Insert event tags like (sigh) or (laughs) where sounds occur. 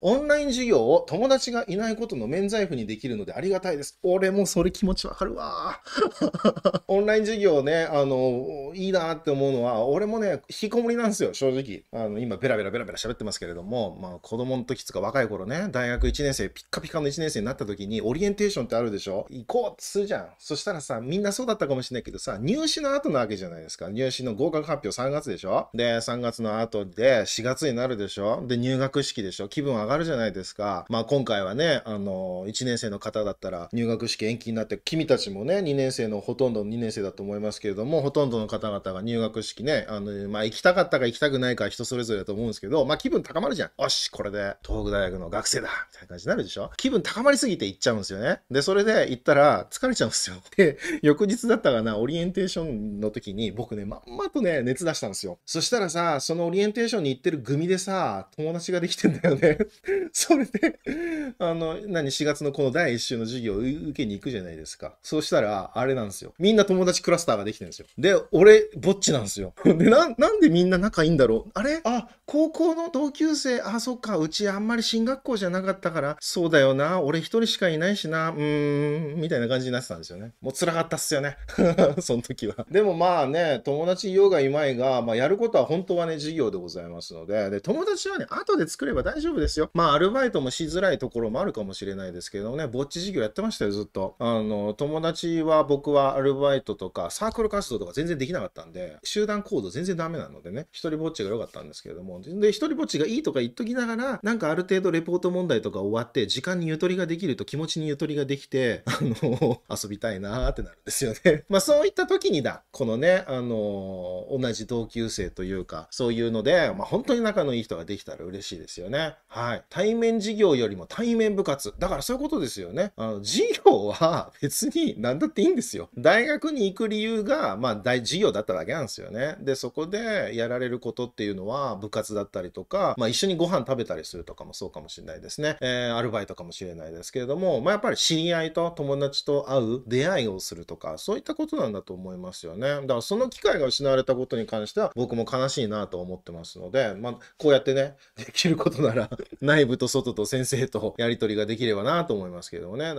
オンライン授業を友達がいないことの免罪符にできるのでありがたいです。俺もそれ気持ちわかるわ。(laughs) オンライン授業ね、あの、いいなって思うのは、俺もね、引きこもりなんですよ、正直。あの、今、ベラベラベラベラ喋ってますけれども、まあ、子供の時とか若い頃ね、大学1年生、ピッカピカの1年生になった時に、オリエンテーションってあるでしょ行こうってするじゃん。そしたらさ、みんなそうだったかもしれないけどさ、入試の後なわけじゃないですか。入試の合格発表3月でしょで、3月の後で4月になるでしょで、入学式でしょ気分上がるじゃないですか。まあ今回はね、あの、1年生の方だったら入学式延期になって、君たちもね、2年生のほとんど2年生だと思いますけれども、ほとんどの方々が入学式ね、あの、まあ行きたかったか行きたくないか人それぞれだと思うんですけど、まあ気分高まるじゃん。よし、これで東北大学の学生だみたいな感じになるでしょ気分高まりすぎて行っちゃうんですよね。で、それで行ったら疲れちゃうんですよ。で、翌日だったかな、オリエンテーションの時に僕ね、まんまとね、熱出したんですよ。そしたらさ、そのオリエンテーションに行ってる組でさ、友達ができてんだよね (laughs) それで、あの、何、4月のこの第1週の授業を受けに行くじゃないですか。そうしたら、あれなんですよ。みんな友達クラスターができてるんですよ。で、俺、ぼっちなんですよ。(laughs) で、な、なんでみんな仲いいんだろうあれあ、高校の同級生、あ、そっか、うちあんまり進学校じゃなかったから、そうだよな、俺一人しかいないしな、うーん、みたいな感じになってたんですよね。もう辛かったっすよね。(laughs) その時は。でもまあね、友達いようがいまいが、まあやることは本当はね、授業でございますので、で、友達はね、後で作れば大丈夫ですよ。まあ、アルバイトもしづらいところもあるかもしれないですけどね、ぼっち事業やってましたよ、ずっと。あの、友達は僕はアルバイトとか、サークル活動とか全然できなかったんで、集団行動全然ダメなのでね、一人ぼっちが良かったんですけれども、で、一人ぼっちがいいとか言っときながら、なんかある程度レポート問題とか終わって、時間にゆとりができると気持ちにゆとりができて、あの、遊びたいなーってなるんですよね。(laughs) まあ、そういった時にだ、このね、あの、同じ同級生というか、そういうので、まあ、本当に仲のいい人ができたら嬉しいですよね。はい。。対面授業よりも対面部活。だからそういうことですよね。あの、授業は別に何だっていいんですよ。(laughs) 大学に行く理由が、まあ、大事業だっただけなんですよね。で、そこでやられることっていうのは、部活だったりとか、まあ、一緒にご飯食べたりするとかもそうかもしれないですね。えー、アルバイトかもしれないですけれども、まあ、やっぱり知り合いと友達と会う、出会いをするとか、そういったことなんだと思いますよね。だからその機会が失われたことに関しては、僕も悲しいなと思ってますので、まあ、こうやってね、(laughs) できることなら内部と外と先生とやり取りができればなと思いますけどもね。